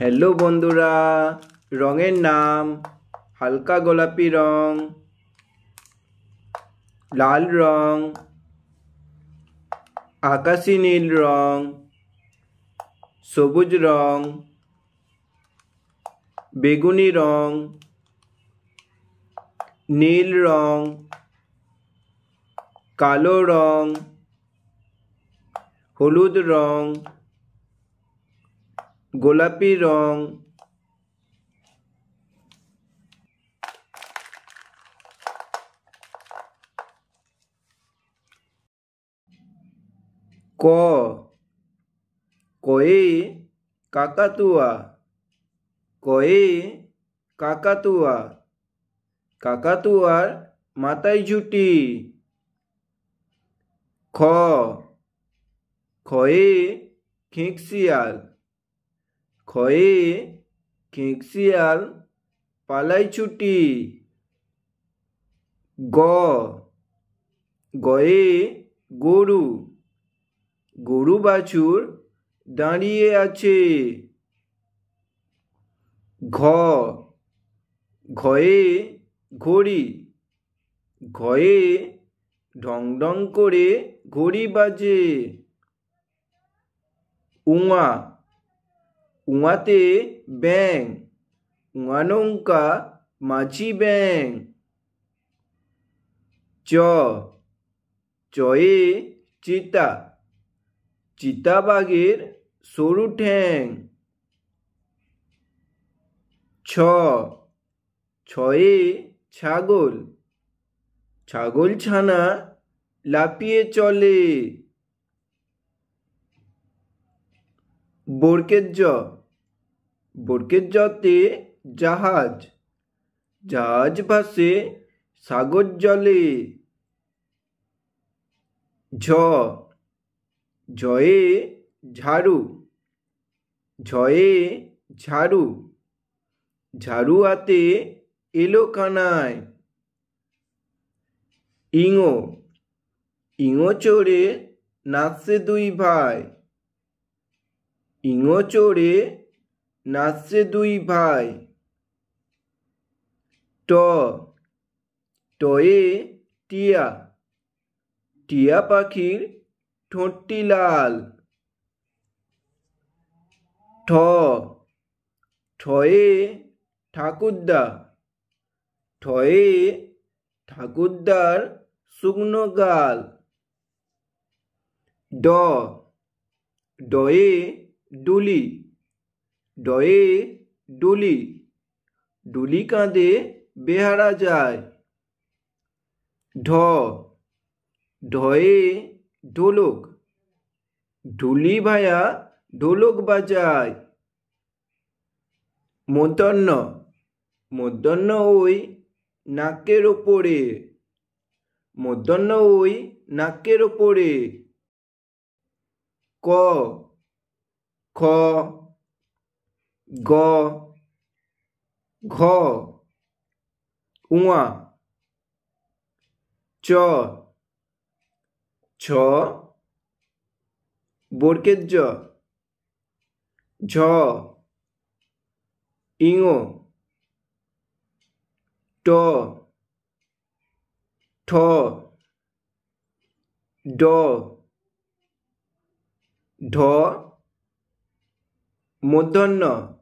hello বন্ধুরা রঙের নাম হালকা গোলাপি রং লাল রং আকাশি নীল রং সবুজ রং বেগুনি রং নীল রং কালো রং হলুদ রং গোলাপি রং ক কয়ে কাকাতুয়া কয়ে কাকাতুয়া কাকাতুয়ার মাথায় ঝুটি খ খয়ে খিঁকশিয়াল খয়ে পালাই পালাইছুটি গ গয়ে গরু গরু বাছুর দাঁড়িয়ে আছে ঘ ঘয়ে ঘড়ি ঘয়ে ঢং ঢং করে ঘড়ি বাজে উমা উঁয়াতে ব্যাং উঁয়ানৌকা মাছি ব্যাং চ চয়ে চিতা চিতাবাঘের সরু ঠ্যাং ছ ছয়ে ছাগল ছাগল ছানা লাপিয়ে চলে বোরকের জ বরকে জতে জাহাজ জাহাজ ভাসে সাগর জলে ঝ জয়ে ঝাড়ু ঝয়ে ঝাড়ু ঝাড়ু আতে এলো কানায় ইঙো ইঙো চড়ে নাচছে দুই ভাই ইঙো চড়ে নাচছে দুই ভাই ট টয়ে টিয়া টিয়া পাখির ঠোঁটটি লাল ঠ ঠয়ে ঠাকুরদা ঠয়ে ঠাকুরদার শুকনো গাল ড ডয়ে ডুলি ডয়ে ডলি ডলি কাঁদে বেহারা যায় ঢ ঢয়ে ঢোলক ঢুলি ভায়া ঢোলক বাজায় মদন্ন মদন্ন ওই নাকের ওপরে মদন্ন ওই নাকের ওপরে ক খ গ ঘ উয়া চ ছ বর্গের জ ঝ ইঙো ট ঠ ড ঢ মূর্ধন্য